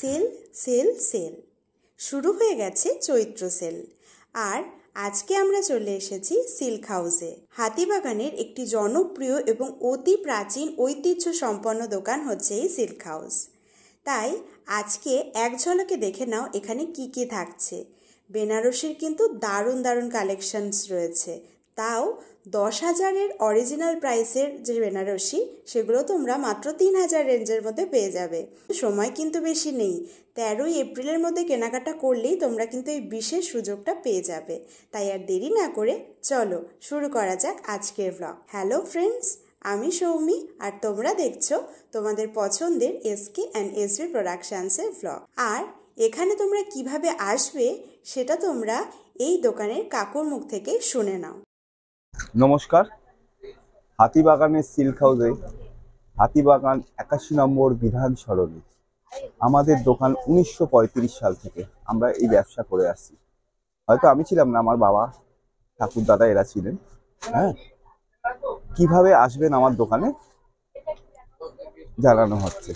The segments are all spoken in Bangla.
সেল সেল সেল শুরু হয়ে গেছে চৈত্র সেল আর আজকে আমরা চলে এসেছি সিল্ক হাউসে হাতিবাগানের একটি জনপ্রিয় এবং অতি প্রাচীন ঐতিহ্য সম্পন্ন দোকান হচ্ছে এই সিল্ক হাউস তাই আজকে এক ঝলকে দেখে নাও এখানে কি কি থাকছে বেনারসির কিন্তু দারুণ দারুণ কালেকশনস রয়েছে তাও দশ হাজারের অরিজিনাল প্রাইসের যে বেনারসি সেগুলো তোমরা মাত্র তিন হাজার রেঞ্জের মধ্যে পেয়ে যাবে সময় কিন্তু বেশি নেই তেরোই এপ্রিলের মধ্যে কেনাকাটা করলেই তোমরা কিন্তু এই বিশেষ সুযোগটা পেয়ে যাবে তাই আর দেরি না করে চলো শুরু করা যাক আজকের ব্লগ হ্যালো ফ্রেন্ডস আমি সৌমি আর তোমরা দেখছো তোমাদের পছন্দের এসকে অ্যান্ড এসবি প্রোডাকশানসের ব্লগ আর এখানে তোমরা কিভাবে আসবে সেটা তোমরা এই দোকানের কাকুর মুখ থেকে শুনে নাও নমস্কার হাতিবাগানের সিল্ক হাউসে হাতিবাগান একাশি নম্বর বিধান সরণি আমাদের দোকান উনিশশো সাল থেকে আমরা এই ব্যবসা করে আসছি হয়তো আমি ছিলাম না আমার বাবা ঠাকুর দাদা এরা ছিলেন হ্যাঁ কিভাবে আসবেন আমার দোকানে জানানো হচ্ছে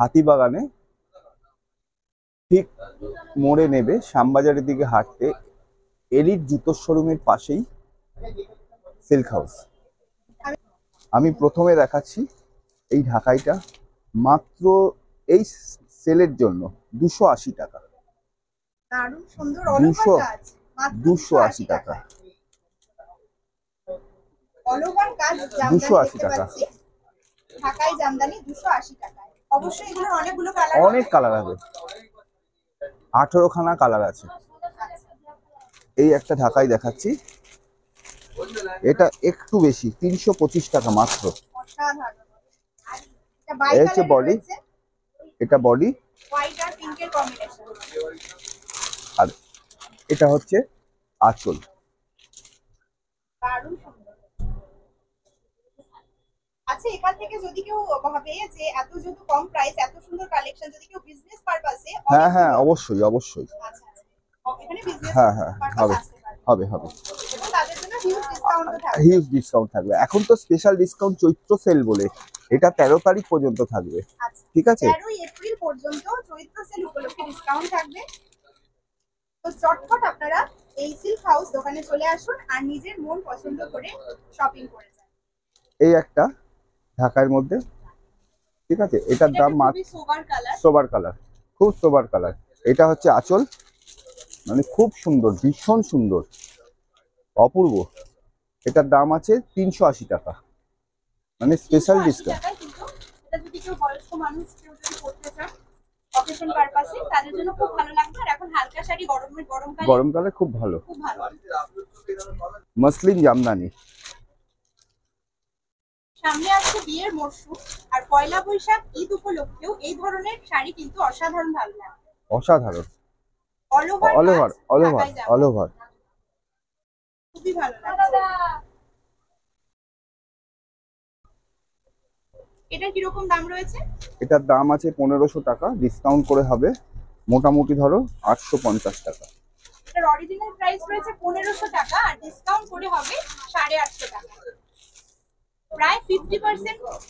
হাতিবাগানে ঠিক মোড়ে নেবে শ্যামবাজারের দিকে হাঁটতে এলিট জুতোর শোরুমের পাশেই সিল্ক হাউস আমি প্রথমে দেখাচ্ছি এই ঢাকাইটা মাত্র এই সেলের জন্য দুশো আশি টাকা দুশো দুশো আশি টাকা দুশো আশি টাকা অনেক কালার হবে আঠেরো খানা কালার আছে এই একটা ঢাকাই দেখাচ্ছি এটা একটু বেশি তিনশো পঁচিশ টাকা মাত্র বডি এটা বডি আর এটা হচ্ছে আঁচল আচ্ছা থেকে যদি কেউ ভাবে যে এত যেহেতু কম প্রাইস এত সুন্দর কালেকশন যদি কেউ বিজনেস হ্যাঁ হ্যাঁ অবশ্যই অবশ্যই আচ্ছা, আচ্ছা। হ্যাঁ হ্যাঁ হবে হবে হবে হিউজ ডিসকাউন্ট থাকবে এখন তো স্পেশাল ডিসকাউন্ট চৈত্র সেল বলে এটা তেরো তারিখ পর্যন্ত থাকবে আচ্ছা। ঠিক আছে এপ্রিল পর্যন্ত চৈত্র সেল উপলক্ষে ডিসকাউন্ট থাকবে তো আপনারা এই হাউস দোকানে চলে আসুন আর নিজের মন পছন্দ করে শপিং করে যান এই একটা ঢাকার মধ্যে ঠিক আছে এটার দাম সোবার কালার খুব সোবার কালার এটা হচ্ছে আচল মানে খুব সুন্দর ভীষণ সুন্দর অপূর্ব এটার দাম আছে তিনশো আশি টাকা মানে স্পেশাল ডিসকাউন্ট গরমকালে খুব ভালো মসলিন জামদানি সামনে আসছে বিয়ের মরশুম আর পয়লা বৈশাখ ঈদ উপলক্ষেও এই ধরনের শাড়ি কিন্তু অসাধারণ ভালো অসাধারণ অলোভার অলোভার অলোভার অলোভার খুবই ভালো লাগছে এটা কি রকম দাম রয়েছে এটার দাম আছে 1500 টাকা ডিসকাউন্ট করে হবে মোটামুটি ধরো 850 টাকা অরিজিনাল প্রাইস রয়েছে 1500 টাকা আর ডিসকাউন্ট করে হবে 850 টাকা প্রায়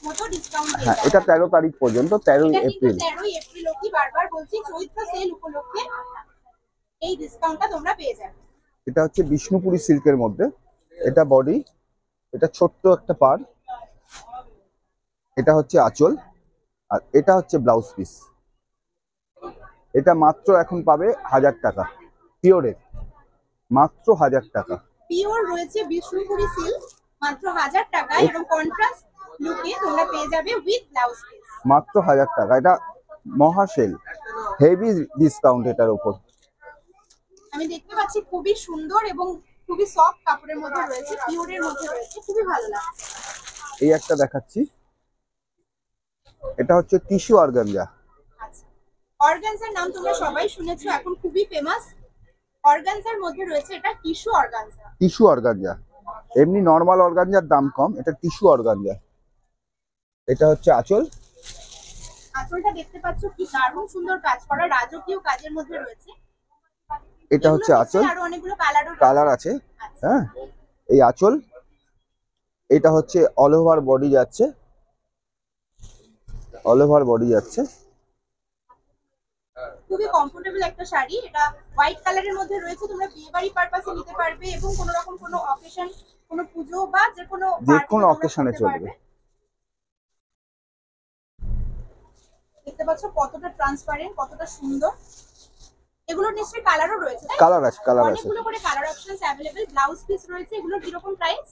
মতো ডিসকাউন্ট হ্যাঁ, এটা তেরো তারিখ পর্যন্ত তেরো এপ্রিল এপ্রিল অবধি বারবার বলছি চৈত্র সেল উপলক্ষে এই ডিসকাউন্টটা তোমরা পেয়ে যাবে এটা হচ্ছে বিষ্ণুপুরী সিল্কের মধ্যে এটা বডি এটা ছোট্ট একটা পার এটা হচ্ছে আঁচল আর এটা হচ্ছে ব্লাউজ পিস এটা মাত্র এখন পাবে হাজার টাকা পিওরের মাত্র হাজার টাকা পিওর রয়েছে বিষ্ণুপুরী সিল্ক মাত্র হাজার টাকা এরকম কন্ট্রাস্ট লুকে তোমরা পেয়ে যাবে উইথ ব্লাউজ পিস মাত্র হাজার টাকা এটা মহাসেল হেভি ডিসকাউন্ট এটার উপর আমি দেখতে পাচ্ছি খুবই সুন্দর এবং খুবই সফট কাপড়ের মধ্যে রয়েছে পিওরের মধ্যে রয়েছে খুবই ভালো লাগছে এই একটা দেখাচ্ছি এটা হচ্ছে টিস্যু অর্গানজা অর্গানজার নাম তোমরা সবাই শুনেছো এখন খুবই ফেমাস অর্গানজার মধ্যে রয়েছে এটা টিস্যু অর্গানজা টিস্যু অর্গানজা এমনি নর্মাল অর্গানজার দাম কম এটা টিস্যু অর্গানজা এটা হচ্ছে আঁচল আঁচলটা দেখতে পাচ্ছ কি দারুণ সুন্দর কাজ করা রাজকীয় কাজের মধ্যে রয়েছে এটা হচ্ছে আঁচল কালার আছে আচ্ছা। হ্যাঁ এই আঁচল এটা হচ্ছে অল ওভার বডি যাচ্ছে অল ওভার বডি যাচ্ছে খুবই কমফোর্টেবল একটা শাড়ি এটা হোয়াইট মধ্যে রয়েছে তোমরা বিয়ে পারপাসে নিতে পারবে এবং কোনো রকম কোনো অকেশন কোনো পুজো বা যে কোনো কোনো অকেশনে চলবে দেখতে কতটা ট্রান্সপারেন্ট কতটা সুন্দর এগুলোর নিশ্চয়ই কালারও রয়েছে কালার আছে কালার আছে অনেকগুলো করে colour options available blouse piece রয়েছে এগুলোর কি রকম প্রাইস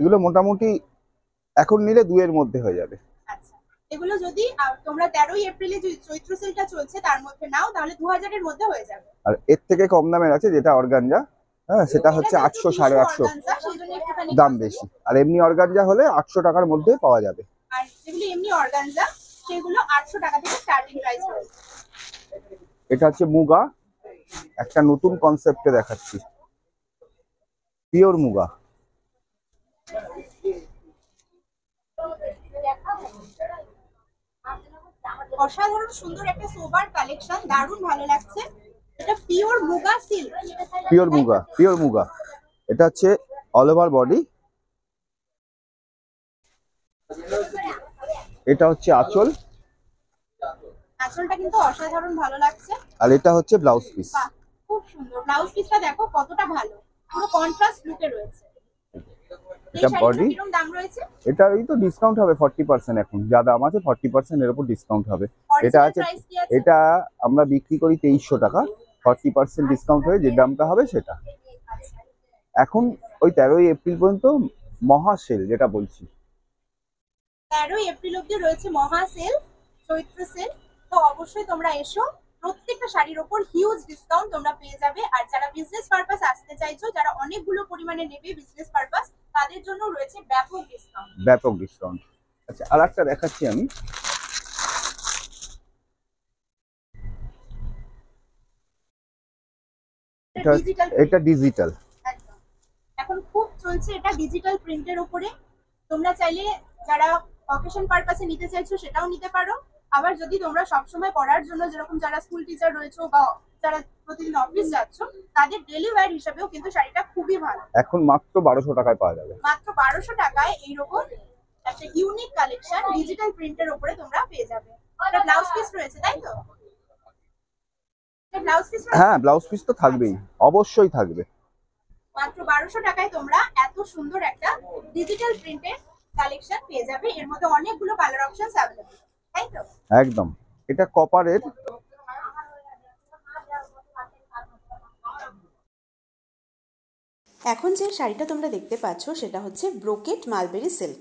এগুলো মোটামুটি এখন নিলে দুয়ের মধ্যে হয়ে যাবে আচ্ছা এগুলো যদি তোমরা 13 এপ্রিলে যে চৈত্র সেলটা চলছে তার মধ্যে নাও তাহলে 2000 এর মধ্যে হয়ে যাবে আর এর থেকে কম দামের আছে যেটা অর্গানজা হ্যাঁ সেটা হচ্ছে 800 850 দাম বেশি আর এমনি অর্গানজা হলে 800 টাকার মধ্যে পাওয়া যাবে আর যেগুলো এমনি অর্গানজা সেগুলো 800 টাকা থেকে স্টার্টিং প্রাইস রয়েছে এটা হচ্ছে মুগা একটা নতুন কনসেপ্টে দেখাচ্ছি পিওর মুগা অসাধারণ সুন্দর একটা পিওর মুগা পিওর মুগা এটা হচ্ছে অল ওভার বডি এটা হচ্ছে আঁচল আঁচলটা কিন্তু অসাধারণ ভালো লাগছে আর এটা হচ্ছে ब्लाउজ পিস খুব সুন্দর ब्लाउজ পিসটা দেখো কতটা ভালো পুরো কন্ট্রাস্ট লুকে রয়েছে এটা বডি দাম রয়েছে এটা এই তো ডিসকাউন্ট হবে 40% এখন যা দাম আছে 40% এর উপর ডিসকাউন্ট হবে এটা আছে এটা আমরা বিক্রি করি 2300 টাকা 40% ডিসকাউন্ট হয়ে যে দামটা হবে সেটা আচ্ছা। এখন ওই 13 এপ্রিল পর্যন্ত মহা সেল যেটা বলছি 13 এপ্রিল অবধি রয়েছে মহা সেল চৈত্র সেল তো অবশ্যই তোমরা এসো প্রত্যেকটা শাড়ির ওপর হিউজ ডিসকাউন্ট তোমরা পেয়ে যাবে আর যারা বিজনেস পারপাস আসতে চাইছো যারা অনেকগুলো পরিমাণে নেবে বিজনেস পারপাস তাদের জন্য রয়েছে ব্যাপক ডিসকাউন্ট ব্যাপক ডিসকাউন্ট আচ্ছা আর একটা দেখাচ্ছি আমি এটা ডিজিটাল এখন খুব চলছে এটা ডিজিটাল প্রিন্টের উপরে তোমরা চাইলে যারা অকেশন পারপাসে নিতে চাইছো সেটাও নিতে পারো আবার যদি তোমরা সবসময় পড়ার জন্য যেরকম যারা স্কুল টিচার রয়েছে বা যারা প্রতিদিন অফিস যাচ্ছ তাদের ডেলি ওয়ার হিসাবেও কিন্তু শাড়িটা খুবই ভালো এখন মাত্র বারোশো টাকায় পাওয়া যাবে মাত্র বারোশো টাকায় এইরকম একটা ইউনিক কালেকশন ডিজিটাল প্রিন্টের উপরে তোমরা পেয়ে যাবে একটা ব্লাউজ পিস রয়েছে তাই তো হ্যাঁ ব্লাউজ পিস তো থাকবেই আচ্ছা। অবশ্যই থাকবে মাত্র বারোশো টাকায় তোমরা এত সুন্দর একটা ডিজিটাল প্রিন্টের কালেকশন পেয়ে যাবে এর মধ্যে অনেকগুলো কালার অপশন অ্যাভেলেবল একদম এটা কপারের এখন যে শাড়িটা তোমরা দেখতে পাচ্ছ সেটা হচ্ছে ব্রোকেট মালবেরি সিল্ক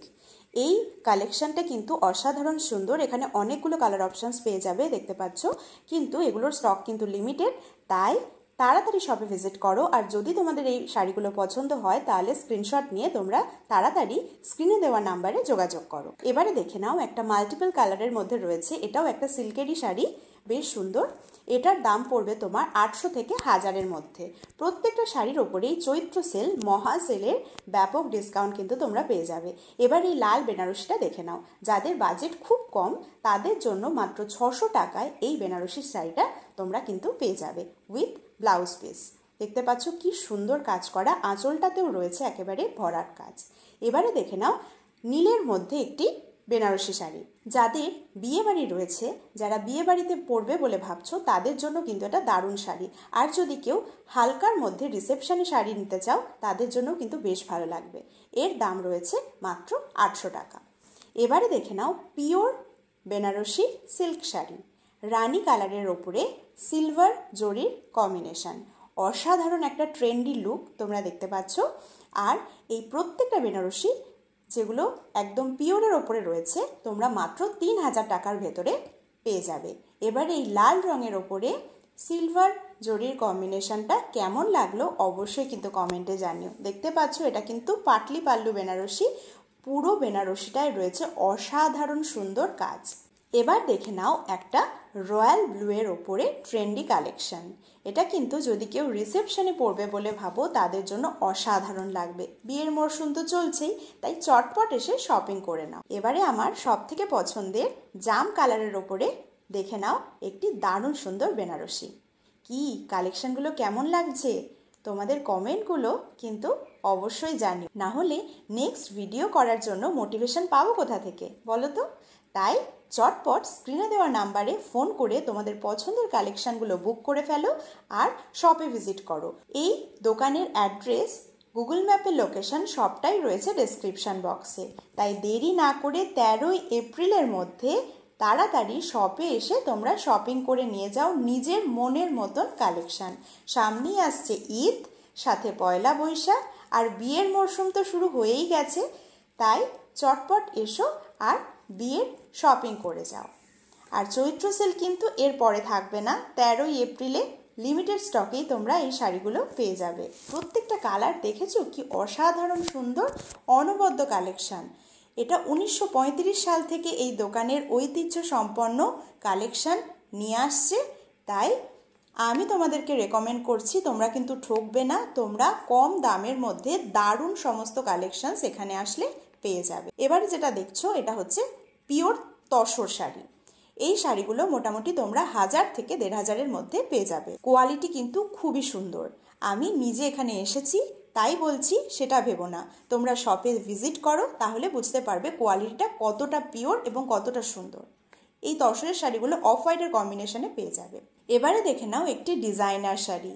এই কালেকশনটা কিন্তু অসাধারণ সুন্দর এখানে অনেকগুলো কালার অপশানস পেয়ে যাবে দেখতে পাচ্ছ কিন্তু এগুলোর স্টক কিন্তু লিমিটেড তাই তাড়াতাড়ি শপে ভিজিট করো আর যদি তোমাদের এই শাড়িগুলো পছন্দ হয় তাহলে স্ক্রিনশট নিয়ে তোমরা তাড়াতাড়ি স্ক্রিনে দেওয়া নাম্বারে যোগাযোগ করো এবারে দেখে নাও একটা মাল্টিপল কালারের মধ্যে রয়েছে এটাও একটা সিল্কেরই শাড়ি বেশ সুন্দর এটার দাম পড়বে তোমার আটশো থেকে হাজারের মধ্যে প্রত্যেকটা শাড়ির ওপরেই চৈত্র সেল মহা সেলের ব্যাপক ডিসকাউন্ট কিন্তু তোমরা পেয়ে যাবে এবার এই লাল বেনারসিটা দেখে নাও যাদের বাজেট খুব কম তাদের জন্য মাত্র ছশো টাকায় এই বেনারসির শাড়িটা তোমরা কিন্তু পেয়ে যাবে উইথ ব্লাউজ পিস দেখতে পাচ্ছ কি সুন্দর কাজ করা আঁচলটাতেও রয়েছে একেবারে ভরার কাজ এবারে দেখে নাও নীলের মধ্যে একটি বেনারসি শাড়ি যাদের বিয়ে বাড়ি রয়েছে যারা বিয়ে বাড়িতে পরবে বলে ভাবছো তাদের জন্য কিন্তু এটা দারুণ শাড়ি আর যদি কেউ হালকার মধ্যে রিসেপশানে শাড়ি নিতে চাও তাদের জন্য কিন্তু বেশ ভালো লাগবে এর দাম রয়েছে মাত্র আটশো টাকা এবারে দেখে নাও পিওর বেনারসি সিল্ক শাড়ি রানী কালারের ওপরে সিলভার জরির কম্বিনেশন অসাধারণ একটা ট্রেন্ডি লুক তোমরা দেখতে পাচ্ছ আর এই প্রত্যেকটা বেনারসি যেগুলো একদম পিওরের ওপরে রয়েছে তোমরা মাত্র তিন হাজার টাকার ভেতরে পেয়ে যাবে এবার এই লাল রঙের ওপরে সিলভার জরির কম্বিনেশনটা কেমন লাগলো অবশ্যই কিন্তু কমেন্টে জানিও দেখতে পাচ্ছ এটা কিন্তু পাটলি পাল্লু বেনারসি পুরো বেনারসিটায় রয়েছে অসাধারণ সুন্দর কাজ এবার দেখে নাও একটা রয়্যাল ব্লুয়ের ওপরে ট্রেন্ডি কালেকশন এটা কিন্তু যদি কেউ রিসেপশনে পড়বে বলে ভাবো তাদের জন্য অসাধারণ লাগবে বিয়ের মরশুম তো চলছেই তাই চটপট এসে শপিং করে নাও এবারে আমার সব থেকে পছন্দের জাম কালারের ওপরে দেখে নাও একটি দারুণ সুন্দর বেনারসি কি কালেকশনগুলো কেমন লাগছে তোমাদের কমেন্টগুলো কিন্তু অবশ্যই জানি না হলে নেক্সট ভিডিও করার জন্য মোটিভেশন পাবো কোথা থেকে বলো তো তাই চটপট স্ক্রিনে দেওয়া নাম্বারে ফোন করে তোমাদের পছন্দের কালেকশানগুলো বুক করে ফেলো আর শপে ভিজিট করো এই দোকানের অ্যাড্রেস গুগল ম্যাপের লোকেশন সবটাই রয়েছে ডেসক্রিপশান বক্সে তাই দেরি না করে তেরোই এপ্রিলের মধ্যে তাড়াতাড়ি শপে এসে তোমরা শপিং করে নিয়ে যাও নিজের মনের মতন কালেকশান সামনেই আসছে ঈদ সাথে পয়লা বৈশাখ আর বিয়ের মরশুম তো শুরু হয়েই গেছে তাই চটপট এসো আর বিয়ের শপিং করে যাও আর চৈত্র সেল কিন্তু এরপরে থাকবে না তেরোই এপ্রিলে লিমিটেড স্টকেই তোমরা এই শাড়িগুলো পেয়ে যাবে প্রত্যেকটা কালার দেখেছো কি অসাধারণ সুন্দর অনবদ্য কালেকশান এটা উনিশশো সাল থেকে এই দোকানের ঐতিহ্য সম্পন্ন কালেকশান নিয়ে আসছে তাই আমি তোমাদেরকে রেকমেন্ড করছি তোমরা কিন্তু ঠকবে না তোমরা কম দামের মধ্যে দারুণ সমস্ত কালেকশান সেখানে আসলে পেয়ে যাবে এবারে যেটা দেখছো এটা হচ্ছে পিওর তসর শাড়ি এই শাড়িগুলো মোটামুটি তোমরা হাজার থেকে দেড় হাজারের মধ্যে পেয়ে যাবে কোয়ালিটি কিন্তু খুবই সুন্দর আমি নিজে এখানে এসেছি তাই বলছি সেটা ভেবো না তোমরা শপে ভিজিট করো তাহলে বুঝতে পারবে কোয়ালিটিটা কতটা পিওর এবং কতটা সুন্দর এই তসরের শাড়িগুলো অফ হোয়াইটের কম্বিনেশনে পেয়ে যাবে এবারে দেখে নাও একটি ডিজাইনার শাড়ি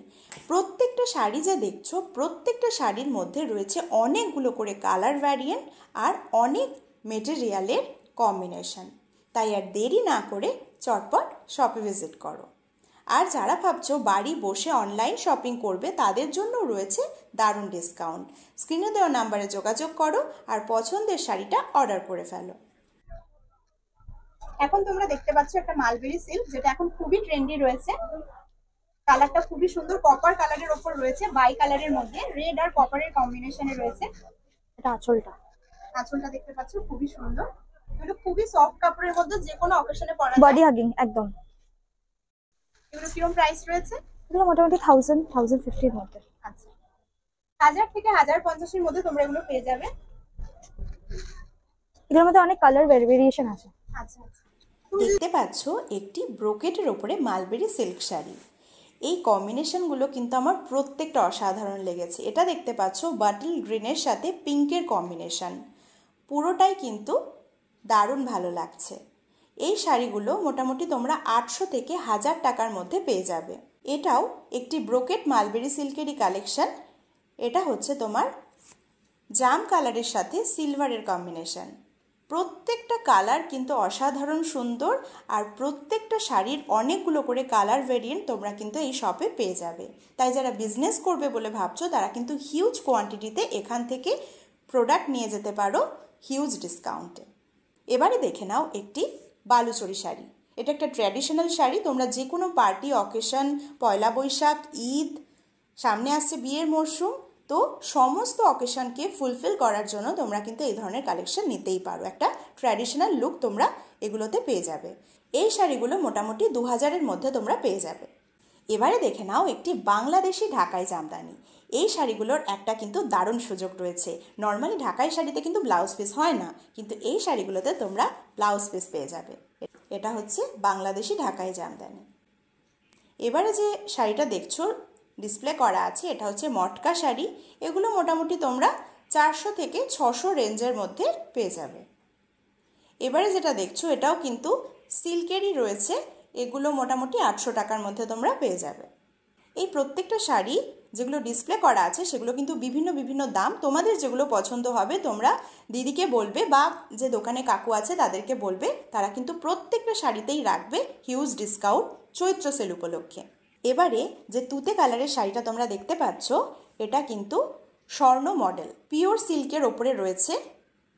প্রত্যেকটা শাড়ি যা দেখছ প্রত্যেকটা শাড়ির মধ্যে রয়েছে অনেকগুলো করে কালার ভ্যারিয়েন্ট আর অনেক মেটেরিয়ালের কম্বিনেশন তাই আর দেরি না করে চটপট শপে ভিজিট করো আর যারা ভাবছো বাড়ি বসে অনলাইন শপিং করবে তাদের জন্য রয়েছে দারুণ ডিসকাউন্ট স্ক্রিনে দেওয়া নাম্বারে যোগাযোগ করো আর পছন্দের শাড়িটা অর্ডার করে ফেলো এখন তোমরা দেখতে পাচ্ছ একটা মালবেরি সিল্ক যেটা এখন খুবই ট্রেন্ডি রয়েছে কালারটা খুবই সুন্দর কপার কালারের ওপর রয়েছে বাই কালারের মধ্যে রেড আর কপারের কম্বিনেশনে রয়েছে এটা আঁচলটা আঁচলটা দেখতে পাচ্ছ খুবই সুন্দর এগুলো মানে খুবই সফট কাপড়ের মধ্যে যে কোনো অকেশনে পরা বডি হাগিং একদম এগুলো কিরকম প্রাইস রয়েছে এগুলো মোটামুটি 1000 1050 এর মধ্যে আচ্ছা 1000 থেকে 1050 এর মধ্যে তোমরা এগুলো পেয়ে যাবে এগুলোর মধ্যে অনেক কালার ভেরিয়েশন আছে আচ্ছা, আচ্ছা দেখতে পাচ্ছ একটি ব্রোকেটের ওপরে মালবেরি সিল্ক শাড়ি এই কম্বিনেশনগুলো কিন্তু আমার প্রত্যেকটা অসাধারণ লেগেছে এটা দেখতে পাচ্ছ বাটিল গ্রিনের সাথে পিঙ্কের কম্বিনেশন পুরোটাই কিন্তু দারুণ ভালো লাগছে এই শাড়িগুলো মোটামুটি তোমরা আটশো থেকে হাজার টাকার মধ্যে পেয়ে যাবে এটাও একটি ব্রোকেট মালবেরি সিল্কেরই কালেকশন এটা হচ্ছে তোমার জাম কালারের সাথে সিলভারের কম্বিনেশন প্রত্যেকটা কালার কিন্তু অসাধারণ সুন্দর আর প্রত্যেকটা শাড়ির অনেকগুলো করে কালার ভেরিয়েন্ট তোমরা কিন্তু এই শপে পেয়ে যাবে তাই যারা বিজনেস করবে বলে ভাবছো তারা কিন্তু হিউজ কোয়ান্টিটিতে এখান থেকে প্রোডাক্ট নিয়ে যেতে পারো হিউজ ডিসকাউন্টে এবারে দেখে নাও একটি বালুচরি শাড়ি এটা একটা ট্র্যাডিশনাল শাড়ি তোমরা যে কোনো পার্টি অকেশন পয়লা বৈশাখ ঈদ সামনে আসছে বিয়ের মরশুম তো সমস্ত অকেশনকে ফুলফিল করার জন্য তোমরা কিন্তু এই ধরনের কালেকশন নিতেই পারো একটা ট্র্যাডিশনাল লুক তোমরা এগুলোতে পেয়ে যাবে এই শাড়িগুলো মোটামুটি দু হাজারের মধ্যে তোমরা পেয়ে যাবে এবারে দেখে নাও একটি বাংলাদেশি ঢাকাই জামদানি এই শাড়িগুলোর একটা কিন্তু দারুণ সুযোগ রয়েছে নর্মালি ঢাকাই শাড়িতে কিন্তু ব্লাউজ পিস হয় না কিন্তু এই শাড়িগুলোতে তোমরা ব্লাউজ পিস পেয়ে যাবে এটা হচ্ছে বাংলাদেশি ঢাকাই জামদানি এবারে যে শাড়িটা দেখছো ডিসপ্লে করা আছে এটা হচ্ছে মটকা শাড়ি এগুলো মোটামুটি তোমরা চারশো থেকে ছশো রেঞ্জের মধ্যে পেয়ে যাবে এবারে যেটা দেখছো এটাও কিন্তু সিল্কেরই রয়েছে এগুলো মোটামুটি আটশো টাকার মধ্যে তোমরা পেয়ে যাবে এই প্রত্যেকটা শাড়ি যেগুলো ডিসপ্লে করা আছে সেগুলো কিন্তু বিভিন্ন বিভিন্ন দাম তোমাদের যেগুলো পছন্দ হবে তোমরা দিদিকে বলবে বা যে দোকানে কাকু আছে তাদেরকে বলবে তারা কিন্তু প্রত্যেকটা শাড়িতেই রাখবে হিউজ ডিসকাউন্ট চৈত্র সেল উপলক্ষে এবারে যে তুতে কালারের শাড়িটা তোমরা দেখতে পাচ্ছ এটা কিন্তু স্বর্ণ মডেল পিওর সিল্কের ওপরে রয়েছে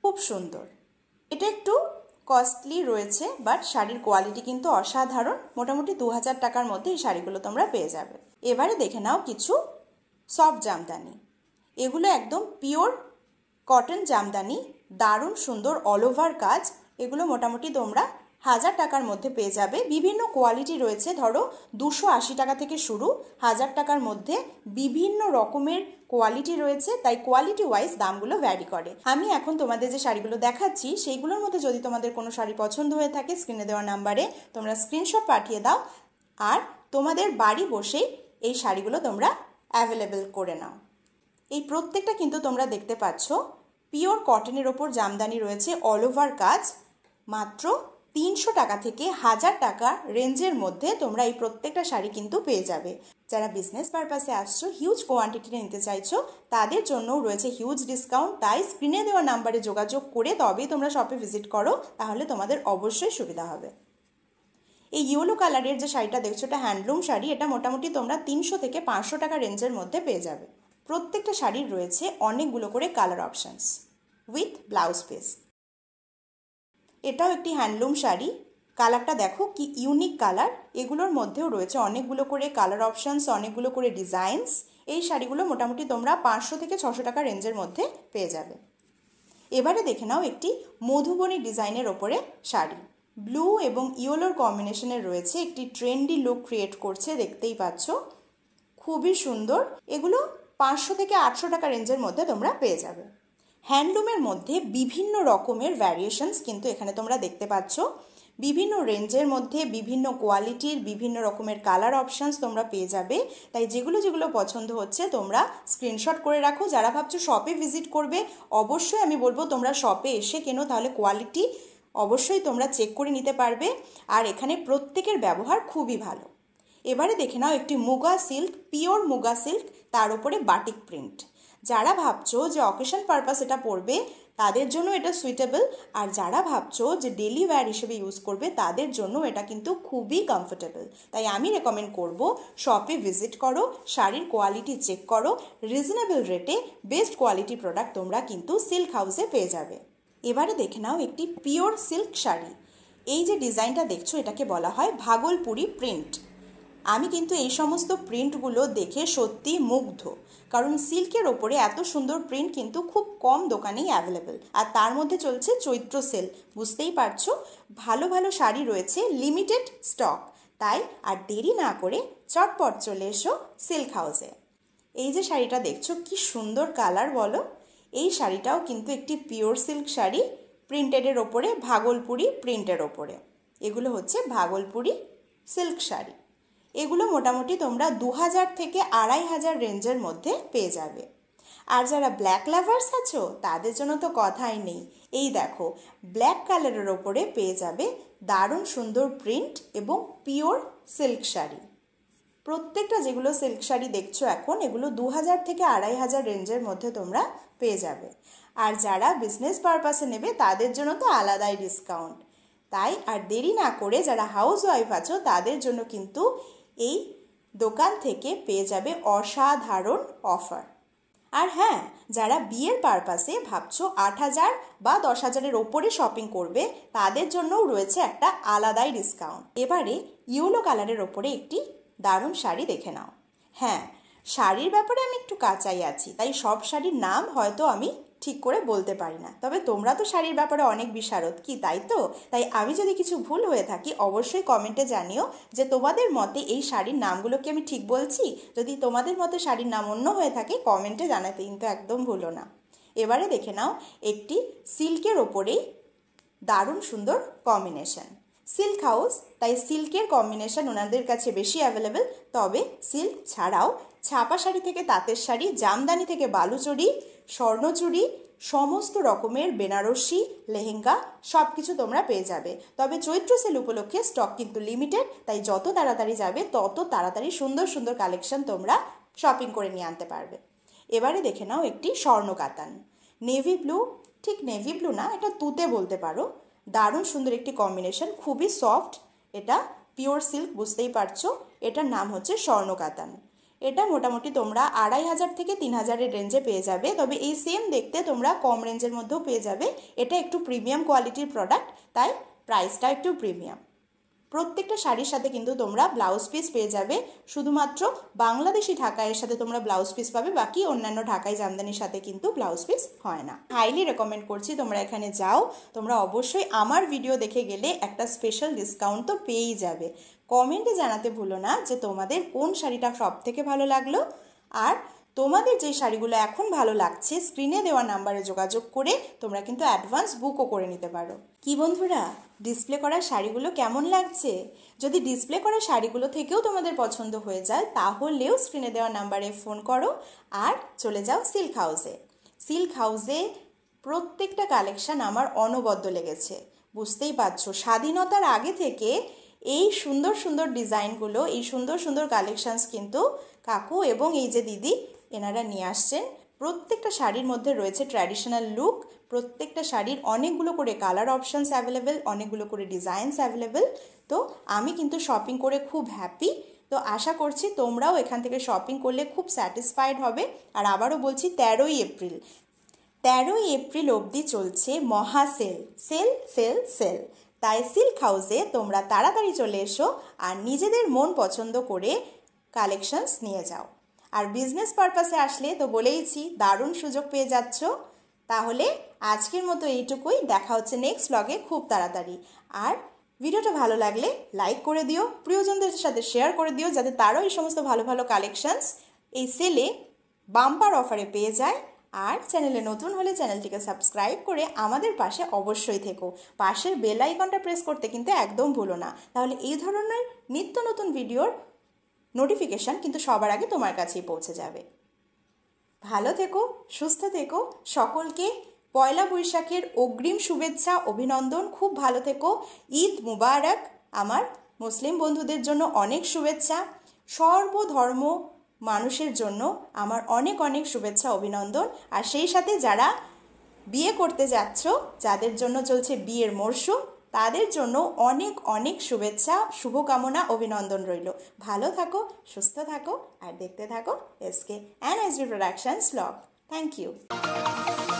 খুব সুন্দর এটা একটু কস্টলি রয়েছে বাট শাড়ির কোয়ালিটি কিন্তু অসাধারণ মোটামুটি দু হাজার টাকার মধ্যে এই শাড়িগুলো তোমরা পেয়ে যাবে এবারে দেখে নাও কিছু সফট জামদানি এগুলো একদম পিওর কটন জামদানি দারুণ সুন্দর অল ওভার কাজ এগুলো মোটামুটি তোমরা হাজার টাকার মধ্যে পেয়ে যাবে বিভিন্ন কোয়ালিটি রয়েছে ধরো দুশো আশি টাকা থেকে শুরু হাজার টাকার মধ্যে বিভিন্ন রকমের কোয়ালিটি রয়েছে তাই কোয়ালিটি ওয়াইজ দামগুলো ভ্যারি করে আমি এখন তোমাদের যে শাড়িগুলো দেখাচ্ছি সেইগুলোর মধ্যে যদি তোমাদের কোনো শাড়ি পছন্দ হয়ে থাকে স্ক্রিনে দেওয়া নাম্বারে তোমরা স্ক্রিনশট পাঠিয়ে দাও আর তোমাদের বাড়ি বসেই এই শাড়িগুলো তোমরা অ্যাভেলেবেল করে নাও এই প্রত্যেকটা কিন্তু তোমরা দেখতে পাচ্ছ পিওর কটনের ওপর জামদানি রয়েছে অল ওভার কাজ মাত্র তিনশো টাকা থেকে হাজার টাকা রেঞ্জের মধ্যে তোমরা এই প্রত্যেকটা শাড়ি কিন্তু পেয়ে যাবে যারা বিজনেস পারপাসে আসছো হিউজ কোয়ান্টিটিতে নিতে চাইছো তাদের জন্যও রয়েছে হিউজ ডিসকাউন্ট তাই স্ক্রিনে দেওয়া নাম্বারে যোগাযোগ করে তবেই তোমরা শপে ভিজিট করো তাহলে তোমাদের অবশ্যই সুবিধা হবে এই ইয়েলো কালারের যে শাড়িটা দেখছো এটা হ্যান্ডলুম শাড়ি এটা মোটামুটি তোমরা তিনশো থেকে পাঁচশো টাকা রেঞ্জের মধ্যে পেয়ে যাবে প্রত্যেকটা শাড়ির রয়েছে অনেকগুলো করে colour options with blouse piece এটাও একটি হ্যান্ডলুম শাড়ি কালারটা দেখো কি ইউনিক কালার এগুলোর মধ্যেও রয়েছে অনেকগুলো করে কালার অপশানস অনেকগুলো করে ডিজাইনস এই শাড়িগুলো মোটামুটি তোমরা পাঁচশো থেকে ছশো টাকা রেঞ্জের মধ্যে পেয়ে যাবে এবারে দেখে নাও একটি মধুবনী ডিজাইনের ওপরে শাড়ি ব্লু এবং ইয়েলোর কম্বিনেশনে রয়েছে একটি ট্রেন্ডি লুক ক্রিয়েট করছে দেখতেই পাচ্ছ খুবই সুন্দর এগুলো পাঁচশো থেকে আটশো টাকা রেঞ্জের মধ্যে তোমরা পেয়ে যাবে হ্যান্ডলুমের মধ্যে বিভিন্ন রকমের ভ্যারিয়েশনস কিন্তু এখানে তোমরা দেখতে পাচ্ছ বিভিন্ন রেঞ্জের মধ্যে বিভিন্ন কোয়ালিটির বিভিন্ন রকমের কালার অপশানস তোমরা পেয়ে যাবে তাই যেগুলো যেগুলো পছন্দ হচ্ছে তোমরা স্ক্রিনশট করে রাখো যারা ভাবছো শপে ভিজিট করবে অবশ্যই আমি বলবো তোমরা শপে এসে কেন তাহলে কোয়ালিটি অবশ্যই তোমরা চেক করে নিতে পারবে আর এখানে প্রত্যেকের ব্যবহার খুবই ভালো এবারে দেখে নাও একটি muga silk pure muga silk তার উপরে বাটিক প্রিন্ট যারা ভাবছো যে অকেশন পারপাস এটা পড়বে তাদের জন্য এটা সুইটেবল আর যারা ভাবছো যে ডেলি ওয়্যার হিসেবে ইউজ করবে তাদের জন্য এটা কিন্তু খুবই কমফোর্টেবল তাই আমি রেকমেন্ড করব শপে ভিজিট করো শাড়ির কোয়ালিটি চেক করো রিজনেবল রেটে বেস্ট কোয়ালিটি প্রোডাক্ট তোমরা কিন্তু সিল্ক হাউসে পেয়ে যাবে এবারে দেখে নাও একটি পিওর সিল্ক শাড়ি এই যে ডিজাইনটা দেখছো এটাকে বলা হয় ভাগলপুরি প্রিন্ট আমি কিন্তু এই সমস্ত প্রিন্টগুলো দেখে সত্যি মুগ্ধ কারণ সিল্কের ওপরে এত সুন্দর প্রিন্ট কিন্তু খুব কম দোকানেই অ্যাভেলেবেল আর তার মধ্যে চলছে চৈত্র সেল বুঝতেই পারছো ভালো ভালো শাড়ি রয়েছে লিমিটেড স্টক তাই আর দেরি না করে চটপট চলে এসো সিল্ক হাউসে এই যে শাড়িটা দেখছো কি সুন্দর কালার বলো এই শাড়িটাও কিন্তু একটি পিওর সিল্ক শাড়ি প্রিন্টেডের ওপরে ভাগলপুরি প্রিন্টের ওপরে এগুলো হচ্ছে ভাগলপুরি সিল্ক শাড়ি এগুলো মোটামুটি তোমরা দু হাজার থেকে আড়াই হাজার রেঞ্জের মধ্যে পেয়ে যাবে আর যারা ব্ল্যাক লাভার্স আছো তাদের জন্য তো কথাই নেই এই দেখো ব্ল্যাক কালারের ওপরে পেয়ে যাবে দারুণ সুন্দর প্রিন্ট এবং পিওর সিল্ক শাড়ি প্রত্যেকটা যেগুলো সিল্ক শাড়ি দেখছো এখন এগুলো দু হাজার থেকে আড়াই হাজার রেঞ্জের মধ্যে তোমরা পেয়ে যাবে আর যারা বিজনেস পারপাসে নেবে তাদের জন্য তো আলাদাই ডিসকাউন্ট তাই আর দেরি না করে যারা হাউস ওয়াইফ আছো তাদের জন্য কিন্তু এই দোকান থেকে পেয়ে যাবে অসাধারণ অফার আর হ্যাঁ যারা বিয়ের পারপাসে ভাবছো আট হাজার বা দশ হাজারের ওপরে শপিং করবে তাদের জন্যও রয়েছে একটা আলাদাই ডিসকাউন্ট এবারে ইউলো কালারের ওপরে একটি দারুণ শাড়ি দেখে নাও হ্যাঁ শাড়ির ব্যাপারে আমি একটু কাঁচাই আছি তাই সব শাড়ির নাম হয়তো আমি ঠিক করে বলতে পারি না তবে তোমরা তো শাড়ির ব্যাপারে অনেক বিশারদ কি তাই তো তাই আমি যদি কিছু ভুল হয়ে থাকি অবশ্যই কমেন্টে জানিও যে তোমাদের মতে এই শাড়ির নামগুলো কি আমি ঠিক বলছি যদি তোমাদের মতে শাড়ির নাম অন্য হয়ে থাকে কমেন্টে জানাতে কিন্তু একদম ভুলো না এবারে দেখে নাও একটি সিল্কের ওপরেই দারুণ সুন্দর কম্বিনেশন সিল্ক হাউস তাই সিল্কের কম্বিনেশান ওনাদের কাছে বেশি অ্যাভেলেবেল তবে সিল্ক ছাড়াও ছাপা শাড়ি থেকে তাঁতের শাড়ি জামদানি থেকে বালুচুরি স্বর্ণচুরি সমস্ত রকমের বেনারসি লেহেঙ্গা সব কিছু তোমরা পেয়ে যাবে তবে চৈত্র সেল উপলক্ষে স্টক কিন্তু লিমিটেড তাই যত তাড়াতাড়ি যাবে তত তাড়াতাড়ি সুন্দর সুন্দর কালেকশন তোমরা শপিং করে নিয়ে আনতে পারবে এবারে দেখে নাও একটি স্বর্ণ কাতান নেভি ব্লু ঠিক নেভি ব্লু না এটা তুতে বলতে পারো দারুণ সুন্দর একটি কম্বিনেশন খুবই সফট এটা পিওর সিল্ক বুঝতেই পারছো এটার নাম হচ্ছে স্বর্ণকাতান এটা মোটামুটি তোমরা আড়াই হাজার থেকে তিন হাজারের রেঞ্জে পেয়ে যাবে তবে এই সেম দেখতে তোমরা কম রেঞ্জের মধ্যেও পেয়ে যাবে এটা একটু প্রিমিয়াম কোয়ালিটির প্রোডাক্ট তাই প্রাইসটা একটু প্রিমিয়াম প্রত্যেকটা শাড়ির সাথে কিন্তু তোমরা ব্লাউজ পিস পেয়ে যাবে শুধুমাত্র বাংলাদেশি ঢাকায়ের সাথে তোমরা ব্লাউজ পিস পাবে বাকি অন্যান্য ঢাকাই জামদানির সাথে কিন্তু ব্লাউজ পিস হয় না হাইলি রেকমেন্ড করছি তোমরা এখানে যাও তোমরা অবশ্যই আমার ভিডিও দেখে গেলে একটা স্পেশাল ডিসকাউন্ট তো পেয়েই যাবে কমেন্টে জানাতে ভুলো না যে তোমাদের কোন শাড়িটা সব থেকে ভালো লাগলো আর তোমাদের যে শাড়িগুলো এখন ভালো লাগছে স্ক্রিনে দেওয়া নাম্বারে যোগাযোগ করে তোমরা কিন্তু অ্যাডভান্স বুকও করে নিতে পারো কি বন্ধুরা ডিসপ্লে করা শাড়িগুলো কেমন লাগছে যদি ডিসপ্লে করা শাড়িগুলো থেকেও তোমাদের পছন্দ হয়ে যায় তাহলেও স্ক্রিনে দেওয়া নাম্বারে ফোন করো আর চলে যাও সিল্ক হাউসে সিল্ক হাউসে প্রত্যেকটা কালেকশান আমার অনবদ্য লেগেছে বুঝতেই পারছো স্বাধীনতার আগে থেকে এই সুন্দর সুন্দর ডিজাইনগুলো এই সুন্দর সুন্দর কালেকশানস কিন্তু কাকু এবং এই যে দিদি এনারা নিয়ে আসছেন প্রত্যেকটা শাড়ির মধ্যে রয়েছে ট্র্যাডিশনাল লুক প্রত্যেকটা শাড়ির অনেকগুলো করে কালার অপশানস অ্যাভেলেবেল অনেকগুলো করে ডিজাইনস অ্যাভেলেবেল তো আমি কিন্তু শপিং করে খুব হ্যাপি তো আশা করছি তোমরাও এখান থেকে শপিং করলে খুব স্যাটিসফাইড হবে আর আবারও বলছি তেরোই এপ্রিল তেরোই এপ্রিল অবধি চলছে মহা সেল সেল সেল সেল তাই সিল্ক হাউসে তোমরা তাড়াতাড়ি চলে এসো আর নিজেদের মন পছন্দ করে কালেকশনস নিয়ে যাও আর বিজনেস পারপাসে আসলে তো বলেইছি দারুণ সুযোগ পেয়ে যাচ্ছ তাহলে আজকের মতো এইটুকুই দেখা হচ্ছে নেক্সট ব্লগে খুব তাড়াতাড়ি আর ভিডিওটা ভালো লাগলে লাইক করে দিও প্রিয়জনদের সাথে শেয়ার করে দিও যাতে তারও এই সমস্ত ভালো ভালো কালেকশানস এই সেলে বাম্পার অফারে পেয়ে যায় আর চ্যানেলে নতুন হলে চ্যানেলটিকে সাবস্ক্রাইব করে আমাদের পাশে অবশ্যই থেকো পাশের বেল আইকনটা প্রেস করতে কিন্তু একদম ভুলো না তাহলে এই ধরনের নিত্য নতুন ভিডিওর নোটিফিকেশান কিন্তু সবার আগে তোমার কাছেই পৌঁছে যাবে ভালো থেকো সুস্থ থেকো সকলকে পয়লা বৈশাখের অগ্রিম শুভেচ্ছা অভিনন্দন খুব ভালো থেকো ঈদ মুবারক আমার মুসলিম বন্ধুদের জন্য অনেক শুভেচ্ছা সর্বধর্ম মানুষের জন্য আমার অনেক অনেক শুভেচ্ছা অভিনন্দন আর সেই সাথে যারা বিয়ে করতে যাচ্ছ যাদের জন্য চলছে বিয়ের মরশুম তাদের জন্য অনেক অনেক শুভেচ্ছা শুভকামনা অভিনন্দন রইল ভালো থাকো সুস্থ থাকো আর দেখতে থাকো SK and S B productions blog thank you